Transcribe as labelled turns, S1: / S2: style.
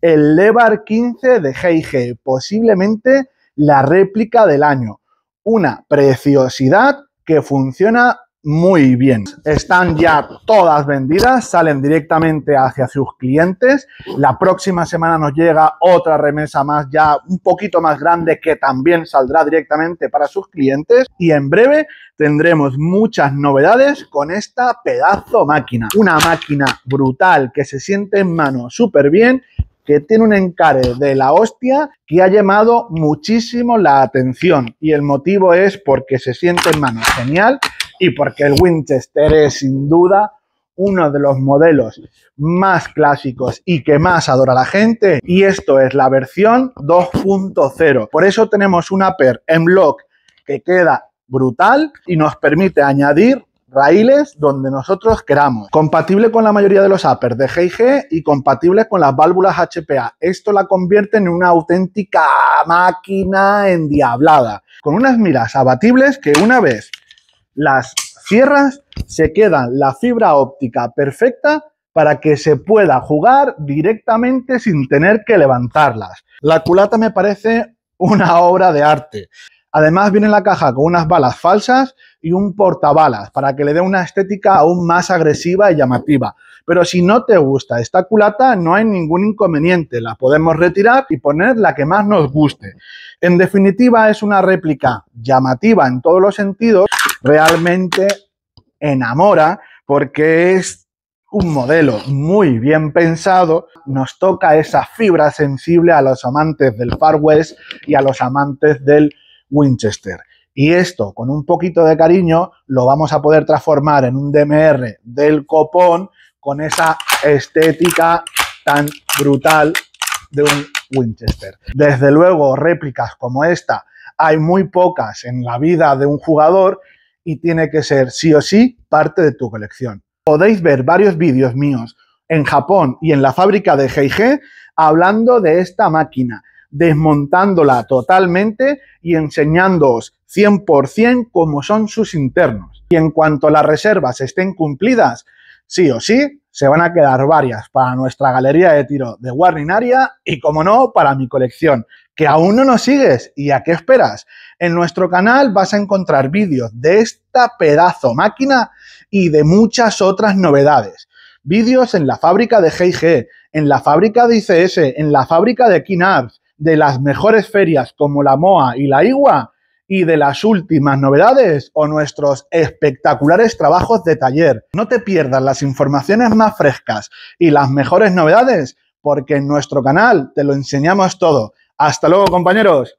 S1: el Levar 15 de G&G, posiblemente la réplica del año. Una preciosidad que funciona muy bien. Están ya todas vendidas, salen directamente hacia sus clientes. La próxima semana nos llega otra remesa más ya un poquito más grande que también saldrá directamente para sus clientes y en breve tendremos muchas novedades con esta pedazo máquina. Una máquina brutal que se siente en mano súper bien que tiene un encare de la hostia que ha llamado muchísimo la atención. Y el motivo es porque se siente en manos genial y porque el Winchester es sin duda uno de los modelos más clásicos y que más adora la gente y esto es la versión 2.0. Por eso tenemos un per en block que queda brutal y nos permite añadir raíles donde nosotros queramos. Compatible con la mayoría de los uppers de G&G y compatible con las válvulas HPA. Esto la convierte en una auténtica máquina endiablada, con unas miras abatibles que una vez las cierras se queda la fibra óptica perfecta para que se pueda jugar directamente sin tener que levantarlas. La culata me parece una obra de arte. Además viene en la caja con unas balas falsas y un portabalas para que le dé una estética aún más agresiva y llamativa. Pero si no te gusta esta culata, no hay ningún inconveniente, la podemos retirar y poner la que más nos guste. En definitiva, es una réplica llamativa en todos los sentidos, realmente enamora porque es un modelo muy bien pensado, nos toca esa fibra sensible a los amantes del Far West y a los amantes del Winchester. Y esto, con un poquito de cariño, lo vamos a poder transformar en un DMR del copón con esa estética tan brutal de un Winchester. Desde luego, réplicas como esta hay muy pocas en la vida de un jugador y tiene que ser sí o sí parte de tu colección. Podéis ver varios vídeos míos en Japón y en la fábrica de G&G hablando de esta máquina desmontándola totalmente y enseñándoos 100% cómo son sus internos. Y en cuanto las reservas estén cumplidas, sí o sí, se van a quedar varias para nuestra galería de tiro de Warning Area y, como no, para mi colección. ¿Que aún no nos sigues? ¿Y a qué esperas? En nuestro canal vas a encontrar vídeos de esta pedazo máquina y de muchas otras novedades. Vídeos en la fábrica de G&G, en la fábrica de ICS, en la fábrica de Kinabs, de las mejores ferias como la MOA y la IGUA y de las últimas novedades o nuestros espectaculares trabajos de taller. No te pierdas las informaciones más frescas y las mejores novedades porque en nuestro canal te lo enseñamos todo. Hasta luego compañeros.